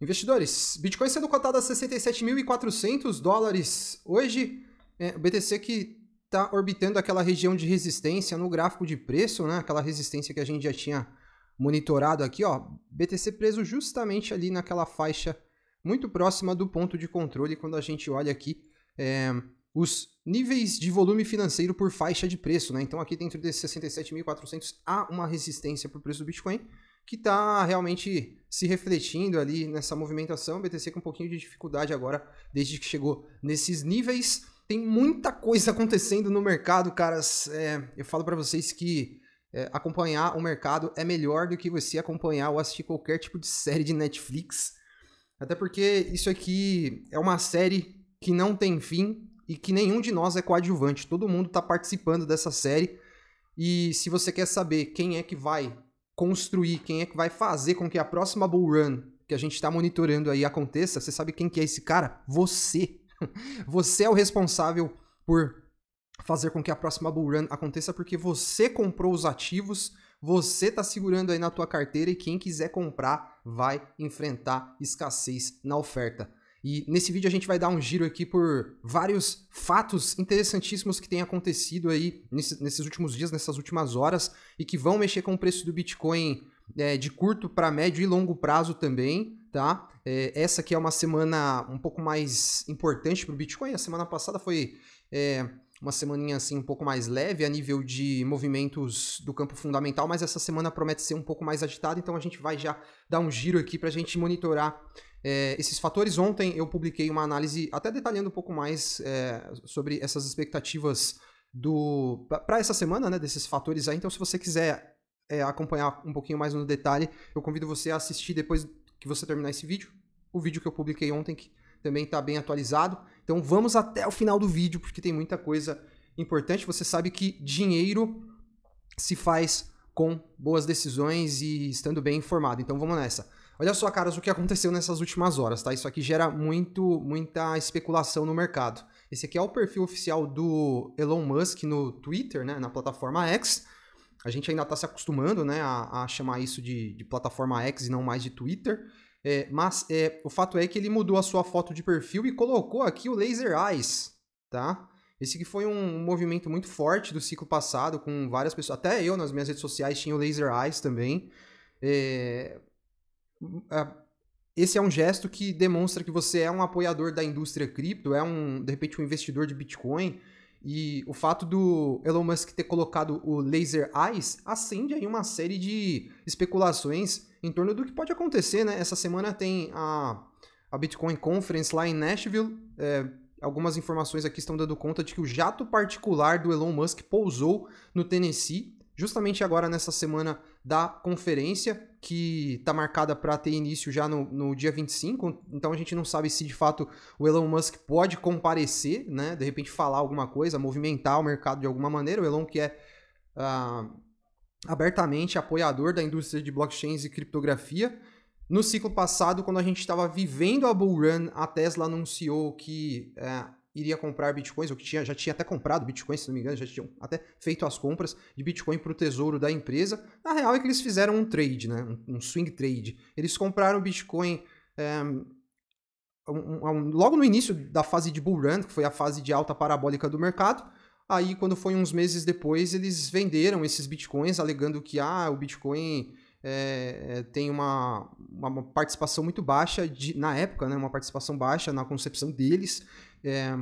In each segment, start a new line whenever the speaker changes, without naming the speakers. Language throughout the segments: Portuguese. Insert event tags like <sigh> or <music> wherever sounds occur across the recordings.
Investidores, Bitcoin sendo cotado a 67.400 dólares hoje, é, o BTC que está orbitando aquela região de resistência no gráfico de preço, né? aquela resistência que a gente já tinha monitorado aqui, ó, BTC preso justamente ali naquela faixa muito próxima do ponto de controle quando a gente olha aqui é, os níveis de volume financeiro por faixa de preço. Né? Então aqui dentro desses 67.400 há uma resistência para o preço do Bitcoin, que está realmente se refletindo ali nessa movimentação. O BTC com um pouquinho de dificuldade agora, desde que chegou nesses níveis. Tem muita coisa acontecendo no mercado, caras. É, eu falo para vocês que é, acompanhar o mercado é melhor do que você acompanhar ou assistir qualquer tipo de série de Netflix. Até porque isso aqui é uma série que não tem fim e que nenhum de nós é coadjuvante. Todo mundo está participando dessa série. E se você quer saber quem é que vai construir, quem é que vai fazer com que a próxima bull run que a gente está monitorando aí aconteça, você sabe quem que é esse cara? Você. <laughs> Você é o responsável por fazer com que a próxima bull run aconteça porque você comprou os ativos, você está segurando aí na tua carteira e quem quiser comprar vai enfrentar escassez na oferta. E nesse vídeo a gente vai dar um giro aqui por vários fatos interessantíssimos que têm acontecido aí nesse, nesses últimos dias, nessas últimas horas, e que vão mexer com o preço do Bitcoin é, de curto para médio e longo prazo também, tá? É, essa aqui é uma semana um pouco mais importante para o Bitcoin. A semana passada foi é, uma semaninha assim um pouco mais leve a nível de movimentos do campo fundamental, mas essa semana promete ser um pouco mais agitada, então a gente vai já dar um giro aqui para a gente monitorar é, esses fatores. Ontem eu publiquei uma análise, até detalhando um pouco mais é, sobre essas expectativas do para essa semana, né, desses fatores aí. Então, se você quiser é, acompanhar um pouquinho mais no detalhe, eu convido você a assistir depois que você terminar esse vídeo, o vídeo que eu publiquei ontem, que também está bem atualizado. Então, vamos até o final do vídeo, porque tem muita coisa importante. Você sabe que dinheiro se faz com boas decisões e estando bem informado. Então, vamos nessa. Olha só, caras, o que aconteceu nessas últimas horas, tá? Isso aqui gera muito, muita especulação no mercado. Esse aqui é o perfil oficial do Elon Musk no Twitter, né? Na plataforma X. A gente ainda está se acostumando, né? A, a chamar isso de, de, plataforma X e não mais de Twitter. É, mas é, o fato é que ele mudou a sua foto de perfil e colocou aqui o Laser Eyes, tá? Esse que foi um movimento muito forte do ciclo passado, com várias pessoas. Até eu nas minhas redes sociais tinha o Laser Eyes também. É, é, esse é um gesto que demonstra que você é um apoiador da indústria cripto, é um, de repente, um investidor de Bitcoin. E o fato do Elon Musk ter colocado o Laser Eyes acende aí uma série de especulações em torno do que pode acontecer, né? Essa semana tem a, a Bitcoin Conference lá em Nashville. É, algumas informações aqui estão dando conta de que o jato particular do Elon Musk pousou no Tennessee justamente agora nessa semana da conferência, que está marcada para ter início já no, no dia 25, então a gente não sabe se de fato o Elon Musk pode comparecer, né? De repente falar alguma coisa, movimentar o mercado de alguma maneira. O Elon que é. Uh, abertamente apoiador da indústria de blockchains e criptografia, no ciclo passado, quando a gente estava vivendo a bull run, a Tesla anunciou que eh, iria comprar bitcoins, ou que tinha, já tinha até comprado bitcoins, se não me engano, já tinham até feito as compras de bitcoin para o tesouro da empresa. Na real é que eles fizeram um trade, né? um, um swing trade. Eles compraram bitcoin é, um, um, logo no início da fase de bull run, que foi a fase de alta parabólica do mercado. Aí, quando foi uns meses depois, eles venderam esses bitcoins, alegando que ah, o bitcoin é, é, tem uma, uma participação muito baixa, de, na época, né, uma participação baixa na concepção deles é,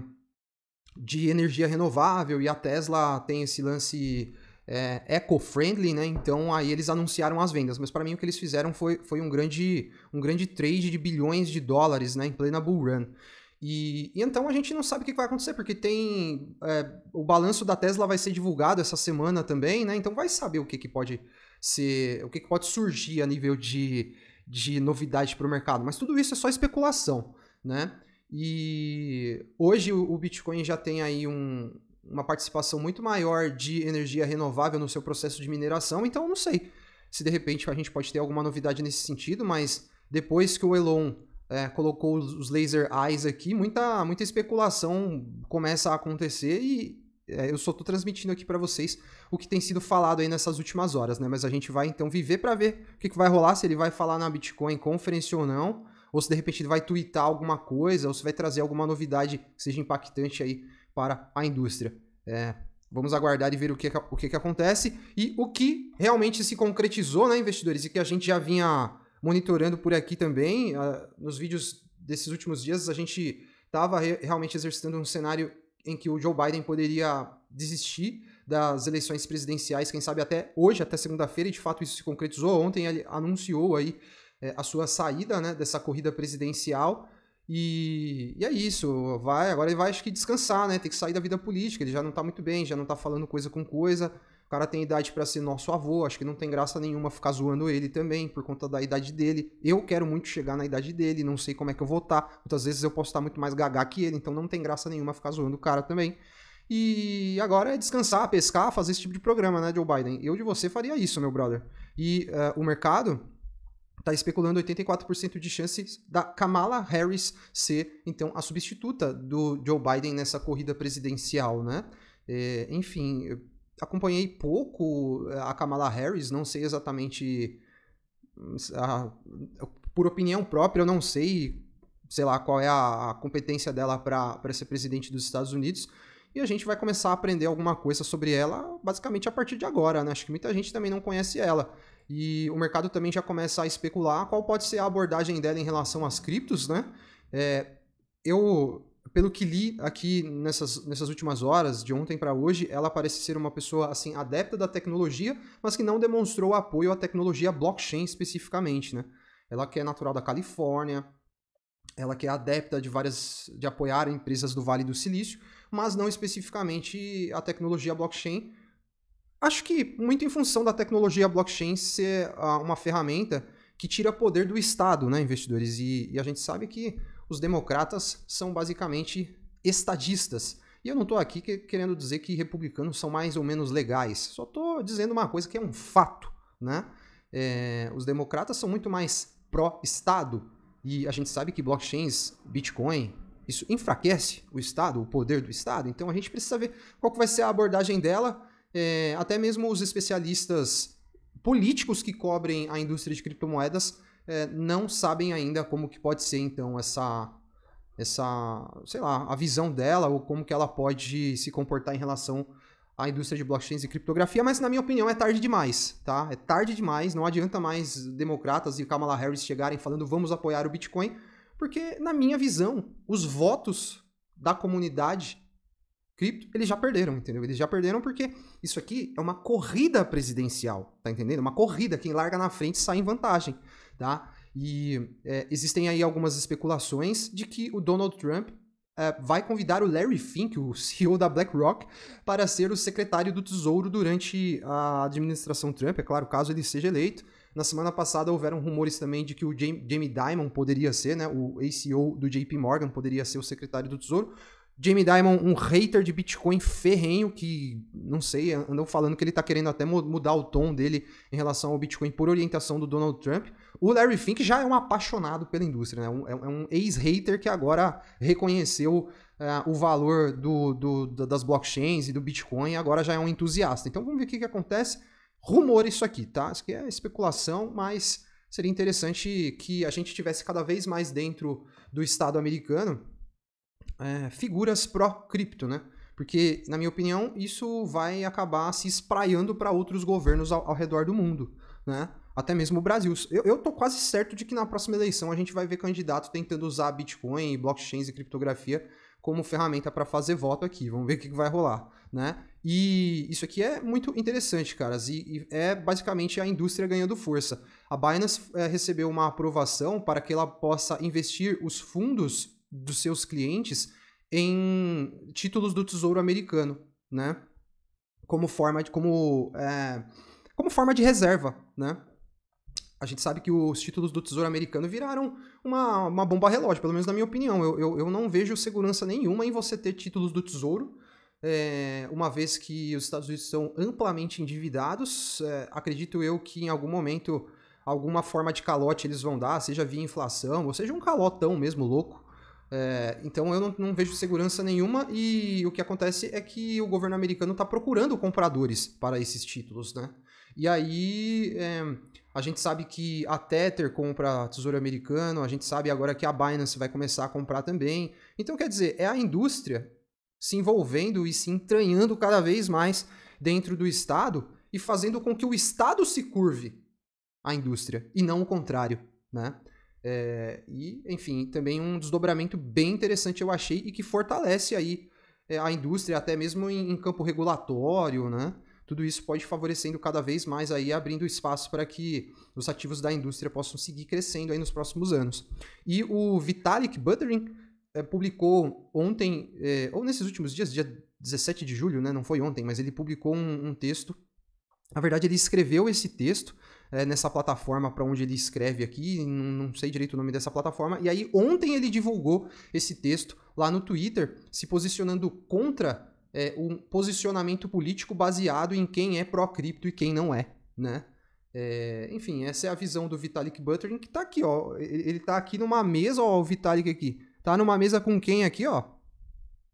de energia renovável, e a Tesla tem esse lance é, eco-friendly, né? Então aí eles anunciaram as vendas. Mas para mim o que eles fizeram foi, foi um, grande, um grande trade de bilhões de dólares né? em plena bull run. E, e, então a gente não sabe o que vai acontecer, porque tem. É, o balanço da Tesla vai ser divulgado essa semana também, né? Então vai saber o que, que pode ser. o que, que pode surgir a nível de, de novidade para o mercado. Mas tudo isso é só especulação, né? E hoje o Bitcoin já tem aí um, uma participação muito maior de energia renovável no seu processo de mineração, então eu não sei se de repente a gente pode ter alguma novidade nesse sentido, mas depois que o Elon é, colocou os, laser eyes aqui, muita, muita especulação começa a acontecer e é, eu só estou transmitindo aqui para vocês o que tem sido falado aí nessas últimas horas, né? Mas a gente vai então viver para ver o que, que, vai rolar, se ele vai falar na Bitcoin Conference ou não, ou se de repente ele vai twittar alguma coisa, ou se vai trazer alguma novidade que seja impactante aí para a indústria. É, Vamos aguardar e ver o que, o que, que acontece e o que realmente se concretizou, né, investidores? E que a gente já vinha monitorando por aqui também. Uh, nos vídeos desses últimos dias, a gente estava re realmente exercitando um cenário em que o Joe Biden poderia desistir das eleições presidenciais, quem sabe até hoje, até segunda-feira, e de fato isso se concretizou. Ontem ele anunciou aí é, a sua saída né, dessa corrida presidencial. E, e, é isso, vai agora ele vai acho que descansar, né? Tem que sair da vida política, ele já não tá muito bem, já não tá falando coisa com coisa. O cara tem idade para ser nosso avô, acho que não tem graça nenhuma ficar zoando ele também, por conta da idade dele. Eu quero muito chegar na idade dele, não sei como é que eu vou estar. Tá. Muitas vezes eu posso estar tá muito mais gagá que ele, então não tem graça nenhuma ficar zoando o cara também. E agora é descansar, pescar, fazer esse tipo de programa, né, Joe Biden? Eu de você faria isso, meu brother. E uh, o mercado está especulando 84% de chances da Kamala Harris ser, então, a substituta do Joe Biden nessa corrida presidencial, né? É, enfim, acompanhei pouco eh, a Kamala Harris, não sei exatamente. Hum, a, por opinião própria, eu não sei, sei lá, qual é a competência dela para ser presidente dos Estados Unidos. E a gente vai começar a aprender alguma coisa sobre ela basicamente a partir de agora, né? Acho que muita gente também não conhece ela. E o mercado também já começa a especular qual pode ser a abordagem dela em relação às criptos, né? É, eu pelo que li aqui nessas, nessas últimas horas, de ontem para hoje, ela parece ser uma pessoa assim adepta da tecnologia, mas que não demonstrou apoio à tecnologia blockchain especificamente, né? Ela que é natural da Califórnia, ela que é adepta de várias de apoiar empresas do Vale do Silício, mas não especificamente a tecnologia blockchain. Acho que muito em função da tecnologia blockchain ser ah, uma ferramenta que tira poder do Estado, né, investidores? E, e a gente sabe que os democratas são basicamente estadistas. E eu não estou aqui querendo dizer que republicanos são mais ou menos legais, só estou dizendo uma coisa que é um fato. Né? É, os democratas são muito mais pró-Estado e a gente sabe que blockchains, Bitcoin, isso enfraquece o Estado, o poder do Estado. Então a gente precisa ver qual vai ser a abordagem dela. É, até mesmo os especialistas políticos que cobrem a indústria de criptomoedas é, não sabem ainda como que pode ser então essa essa, sei lá, a visão dela ou como que ela pode se comportar em relação à indústria de blockchains e criptografia, mas na minha opinião é tarde demais, tá? É tarde demais, não adianta mais democratas e Kamala Harris chegarem falando vamos apoiar o Bitcoin, porque na minha visão, os votos da comunidade cripto, eles já perderam, entendeu? Eles já perderam porque isso aqui é uma corrida presidencial, tá entendendo? Uma corrida, quem larga na frente sai em vantagem tá? E é, existem aí algumas especulações de que o Donald Trump é, vai convidar o Larry Fink, o CEO da BlackRock, para ser o secretário do Tesouro durante a administração Trump, é claro, caso ele seja eleito. Na semana passada houveram rumores também de que o Jamie Dimon poderia ser, né, o ACO do JP Morgan poderia ser o secretário do Tesouro. Jamie Dimon, um hater de Bitcoin ferrenho que, não sei, andou falando que ele está querendo até mudar o tom dele em relação ao Bitcoin por orientação do Donald Trump. O Larry Fink já é um apaixonado pela indústria, né? Um, é um é ex-hater que agora reconheceu uh, o valor do, do, das blockchains e do Bitcoin e agora já é um entusiasta. Então vamos ver o que, que acontece. Rumor isso aqui, tá? Isso aqui é especulação, mas seria interessante que a gente tivesse cada vez mais dentro do Estado americano é, figuras pró-cripto, né? Porque, na minha opinião, isso vai acabar se espraiando para outros governos ao, ao redor do mundo, né? até mesmo o Brasil. Eu, eu tô quase certo de que na próxima eleição a gente vai ver candidato tentando usar Bitcoin, blockchains e criptografia como ferramenta para fazer voto aqui. Vamos ver o que, vai rolar, né? E isso aqui é muito interessante, caras, e, e é basicamente a indústria ganhando força. A Binance é, recebeu uma aprovação para que ela possa investir os fundos dos seus clientes em títulos do Tesouro Americano, né? Como forma de como é, como forma de reserva, né? a gente sabe que os títulos do Tesouro Americano viraram uma, uma bomba relógio, pelo menos na minha opinião. Eu, eu, eu não vejo segurança nenhuma em você ter títulos do Tesouro, é, uma vez que os Estados Unidos são amplamente endividados. É, acredito eu que em algum momento alguma forma de calote eles vão dar, seja via inflação, ou seja um calotão mesmo louco. É, então eu não, não, vejo segurança nenhuma e o que acontece é que o governo americano está procurando compradores para esses títulos, né? E aí a gente sabe que a Tether compra tesouro americano, a gente sabe agora que a Binance vai começar a comprar também. Então, quer dizer, é a indústria se envolvendo e se entranhando cada vez mais dentro do Estado e fazendo com que o Estado se curve à indústria e não o contrário, né? É, e, enfim, também um desdobramento bem interessante eu achei e que fortalece aí é, a indústria até mesmo em, em campo regulatório, né? Tudo isso pode favorecendo cada vez mais aí, abrindo espaço para que os ativos da indústria possam seguir crescendo aí nos próximos anos. E o Vitalik Buterin é, publicou ontem, é, ou nesses últimos dias, dia 17 de julho, né? não foi ontem, mas ele publicou um, um texto. Na verdade, ele escreveu esse texto é, nessa plataforma para onde ele escreve aqui, não, não, sei direito o nome dessa plataforma. E aí, ontem ele divulgou esse texto lá no Twitter, se posicionando contra é, um posicionamento político baseado em quem é pró-cripto e quem não é, né? É, enfim, essa é a visão do Vitalik Buterin, que tá aqui, ó. Ele tá aqui numa mesa, ó, o Vitalik aqui. Tá numa mesa com quem aqui, ó?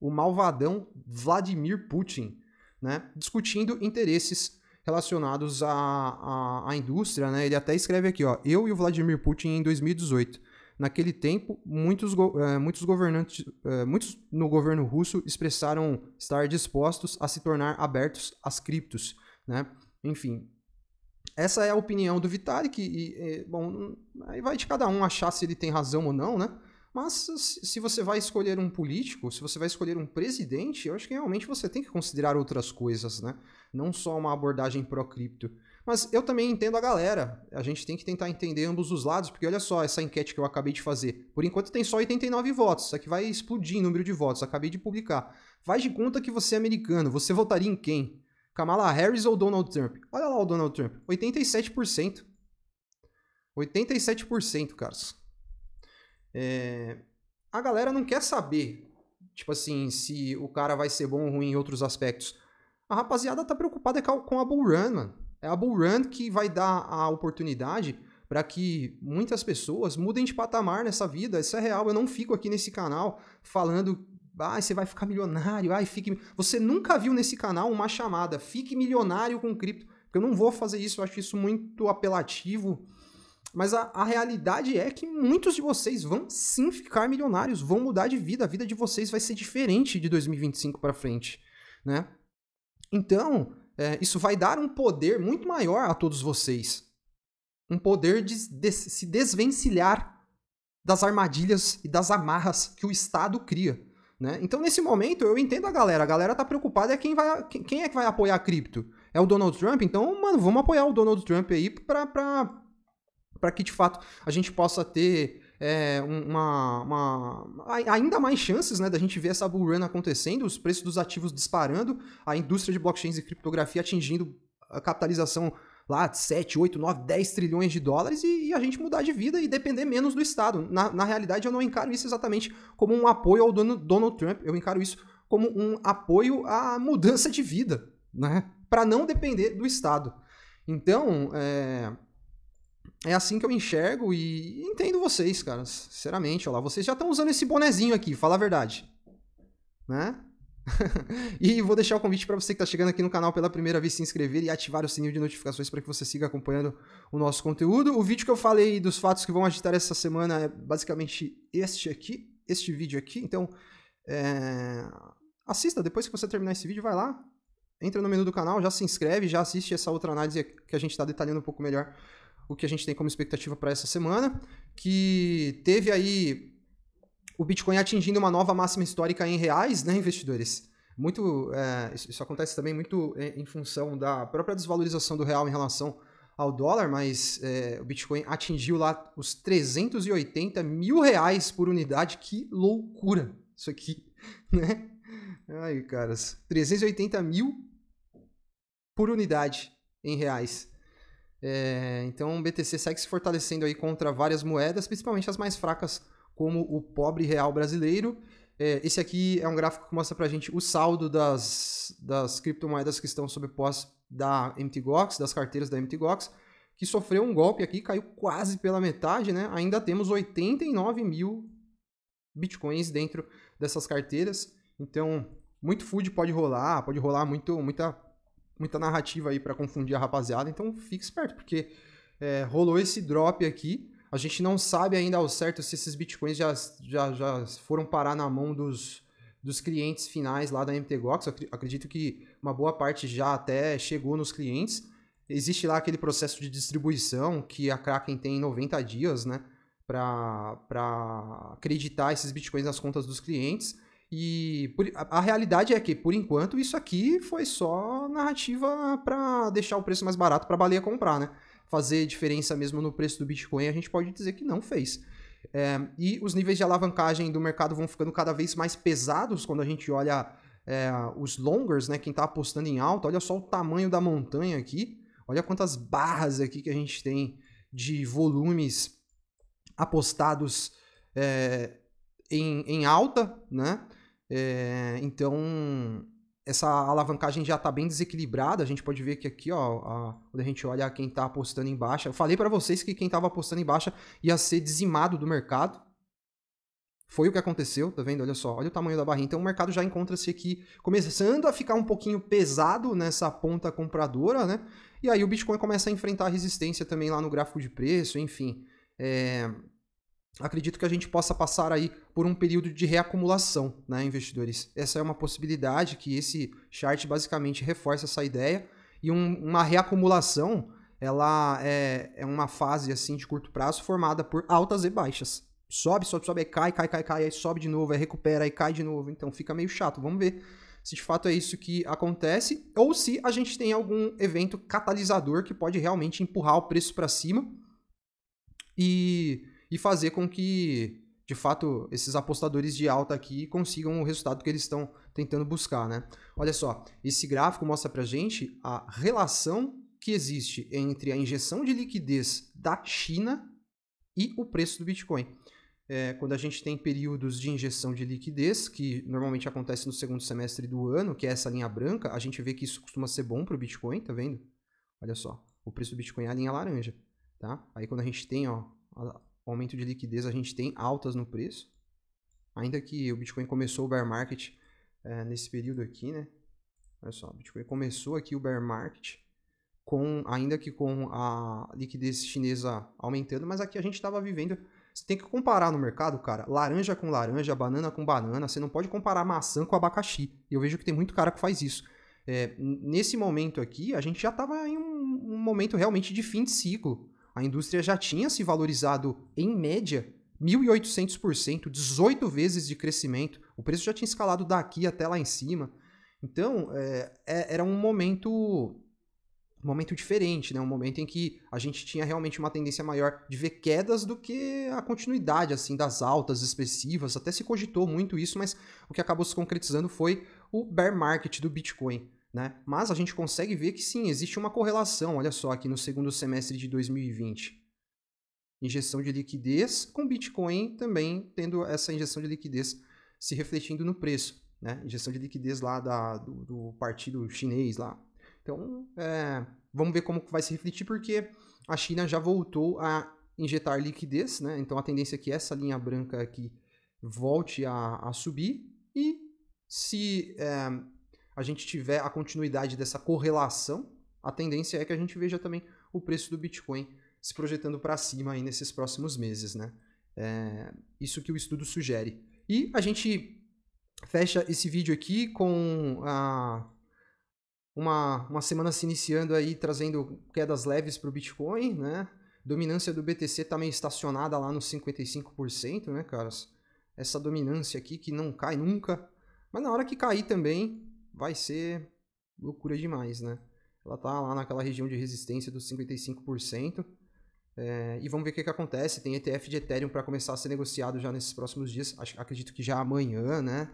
O malvadão Vladimir Putin, né? Discutindo interesses relacionados à, à, à indústria, né? Ele até escreve aqui, ó. Eu e o Vladimir Putin em 2018 Naquele tempo, muitos, é, muitos governantes, é, muitos no governo russo expressaram estar dispostos a se tornar abertos às criptos, né? Enfim, essa é a opinião do Vitalik, e, e, bom, aí vai de cada um achar se ele tem razão ou não, né? Mas se você vai escolher um político, se você vai escolher um presidente, eu acho que realmente você tem que considerar outras coisas, né? Não só uma abordagem pró-cripto. Mas eu também entendo a galera. A gente tem que tentar entender ambos os lados, porque olha só essa enquete que eu acabei de fazer. Por enquanto tem só 89 votos. Isso aqui vai explodir em número de votos. Acabei de publicar. Faz de conta que você é americano. Você votaria em quem? Kamala Harris ou Donald Trump? Olha lá o Donald Trump. 87%. 87%, caras. É... A galera não quer saber, tipo assim, se o cara vai ser bom ou ruim em outros aspectos. A rapaziada tá preocupada com a Bull Run, mano. É a bull run que vai dar a oportunidade para que muitas pessoas mudem de patamar nessa vida. Isso é real. Eu não fico aqui nesse canal falando ai, ah, você vai ficar milionário, ai, fique. Você nunca viu nesse canal uma chamada, fique milionário com cripto. Porque eu não vou fazer isso, eu acho isso muito apelativo. Mas a, a realidade é que muitos de vocês vão sim ficar milionários, vão mudar de vida, a vida de vocês vai ser diferente de 2025 para frente, né? Então, é, isso vai dar um poder muito maior a todos vocês. Um poder de, de se desvencilhar das armadilhas e das amarras que o Estado cria. Né? Então, nesse momento, eu entendo a galera. A galera tá preocupada é quem, vai, quem é que vai apoiar a cripto. É o Donald Trump? Então, mano, vamos apoiar o Donald Trump aí para que, de fato, a gente possa ter é, uma, uma, ainda mais chances né, da gente ver essa bull run acontecendo, os preços dos ativos disparando, a indústria de blockchains e criptografia atingindo a capitalização lá de 7, 8, 9, 10 trilhões de dólares e, e, a gente mudar de vida e depender menos do Estado. Na, na realidade, eu não encaro isso exatamente como um apoio ao dono, Donald Trump, eu encaro isso como um apoio à mudança de vida, né? Para não depender do Estado. Então, é, é assim que eu enxergo e entendo vocês, cara. Sinceramente, olha lá, vocês já estão usando esse bonezinho aqui, fala a verdade. Né? <laughs> e vou deixar o convite para você que está chegando aqui no canal pela primeira vez se inscrever e ativar o sininho de notificações para que você siga acompanhando o nosso conteúdo. O vídeo que eu falei dos fatos que vão agitar essa semana é basicamente este aqui, este vídeo aqui. Então, é... assista depois que você terminar esse vídeo, vai lá, entra no menu do canal, já se inscreve, já assiste essa outra análise que a gente está detalhando um pouco melhor o que a gente tem como expectativa para essa semana, que teve aí o Bitcoin atingindo uma nova máxima histórica em reais, né, investidores? Muito, é, isso acontece também muito em função da própria desvalorização do real em relação ao dólar, mas é, o Bitcoin atingiu lá os 380 mil reais por unidade. Que loucura isso aqui, <laughs> né? Ai, caras, 380 mil por unidade em reais. É, então o BTC segue se fortalecendo aí contra várias moedas, principalmente as mais fracas, como o pobre real brasileiro. É, esse aqui é um gráfico que mostra pra gente o saldo das, das criptomoedas que estão sob pós da MTGOX, das carteiras da MTGOX, que sofreu um golpe aqui, caiu quase pela metade, né? Ainda temos 89 mil bitcoins dentro dessas carteiras. Então, muito food pode rolar, pode rolar muito, muita muita narrativa aí para confundir a rapaziada, então fique esperto, porque é, rolou esse drop aqui. A gente não sabe ainda ao certo se esses bitcoins já, já, já foram parar na mão dos, dos clientes finais lá da MTGOX. Eu acredito que uma boa parte já até chegou nos clientes. Existe lá aquele processo de distribuição que a Kraken tem 90 dias, né? Para acreditar esses bitcoins nas contas dos clientes. E por, a, a, realidade é que, por enquanto, isso aqui foi só narrativa para deixar o preço mais barato para a baleia comprar, né? Fazer diferença mesmo no preço do Bitcoin, a gente pode dizer que não fez. É, e os níveis de alavancagem do mercado vão ficando cada vez mais pesados quando a gente olha é, os longers, né? Quem está apostando em alta, olha só o tamanho da montanha aqui. Olha quantas barras aqui que a gente tem de volumes apostados é, em, em alta, né? É, então, essa alavancagem já está bem desequilibrada. A gente pode ver que aqui, ó, a, quando a gente olha quem está apostando em baixa, eu falei para vocês que quem estava apostando em baixa ia ser dizimado do mercado. Foi o que aconteceu, tá vendo? Olha só, olha o tamanho da barrinha. Então o mercado já encontra-se aqui começando a ficar um pouquinho pesado nessa ponta compradora, né? E aí o Bitcoin começa a enfrentar resistência também lá no gráfico de preço, enfim. É, acredito que a gente possa passar aí por um período de reacumulação, né, investidores? Essa é uma possibilidade que esse chart basicamente reforça essa ideia e um, uma reacumulação ela é, é, uma fase assim de curto prazo formada por altas e baixas. Sobe, sobe, sobe, aí cai, cai, cai, cai, aí sobe de novo, aí recupera, aí cai de novo. Então fica meio chato. Vamos ver se de fato é isso que acontece ou se a gente tem algum evento catalisador que pode realmente empurrar o preço para cima. E e fazer com que, de fato, esses apostadores de alta aqui consigam o resultado que eles estão tentando buscar, né? Olha só, esse gráfico mostra pra gente a relação que existe entre a injeção de liquidez da China e o preço do Bitcoin. É, quando a gente tem períodos de injeção de liquidez, que normalmente acontece no segundo semestre do ano, que é essa linha branca, a gente vê que isso costuma ser bom para o Bitcoin, tá vendo? Olha só, o preço do Bitcoin é a linha laranja, tá? Aí quando a gente tem ó, o aumento de liquidez a gente tem altas no preço. Ainda que o Bitcoin começou o bear market é, nesse período aqui, né? Olha só, o Bitcoin começou aqui o bear market, com, ainda que com a liquidez chinesa aumentando, mas aqui a gente estava vivendo. Você tem que comparar no mercado, cara, laranja com laranja, banana com banana. Você não pode comparar maçã com abacaxi. E eu vejo que tem muito cara que faz isso. É, nesse momento aqui, a gente já estava em um, um momento realmente de fim de ciclo. A indústria já tinha se valorizado, em média, 1.800%, 18 vezes de crescimento. O preço já tinha escalado daqui até lá em cima. Então, é, é, era um momento um momento diferente, né? Um momento em que a gente tinha realmente uma tendência maior de ver quedas do que a continuidade, assim, das altas expressivas. Até se cogitou muito isso, mas o que acabou se concretizando foi o bear market do Bitcoin. Né? Mas a gente consegue ver que sim, existe uma correlação, olha só, aqui no segundo semestre de 2020. Injeção de liquidez, com Bitcoin também tendo essa injeção de liquidez se refletindo no preço. Né? Injeção de liquidez lá da, do, do partido chinês lá. Então, é, vamos ver como vai se refletir, porque a China já voltou a injetar liquidez, né? Então a tendência é que essa linha branca aqui volte a, a subir e se é, a gente tiver a continuidade dessa correlação, a tendência é que a gente veja também o preço do Bitcoin se projetando para cima aí nesses próximos meses, né? É isso que o estudo sugere. E a gente fecha esse vídeo aqui com a, uma, uma semana se iniciando aí, trazendo quedas leves para o Bitcoin, né? Dominância do BTC está meio estacionada lá nos 55%, né, caras? Essa dominância aqui que não cai nunca. Mas na hora que cair também, vai ser loucura demais, né? Ela tá lá naquela região de resistência dos 55%. É, eh, e vamos ver o que, que acontece. Tem ETF de Ethereum para começar a ser negociado já nesses próximos dias. Acho, acredito que já amanhã, né?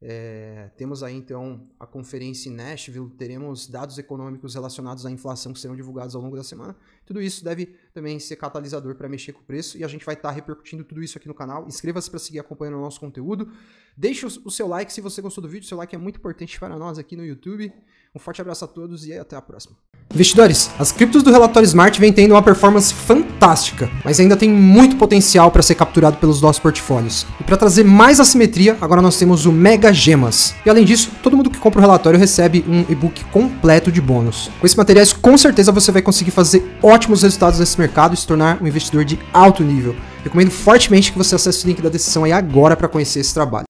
É, temos aí então a conferência em Nashville, teremos dados econômicos relacionados à inflação que serão divulgados ao longo da semana. Tudo isso deve também ser catalisador para mexer com o preço e a gente vai estar tá repercutindo tudo isso aqui no canal. Inscreva-se para seguir acompanhando o nosso conteúdo. Deixe o seu like se você gostou do vídeo, seu like é muito importante para nós aqui no YouTube. Um forte abraço a todos e até a próxima. Investidores, as criptos do relatório Smart vem tendo uma performance fantástica, mas ainda tem muito potencial para ser capturado pelos nossos portfólios. E para trazer mais assimetria, agora nós temos o Mega Gemas. E além disso, todo mundo que compra o relatório recebe um e-book completo de bônus. Com esses materiais, com certeza você vai conseguir fazer ótimos resultados nesse mercado e se tornar um investidor de alto nível. Recomendo fortemente que você acesse o link da descrição aí agora para conhecer esse trabalho.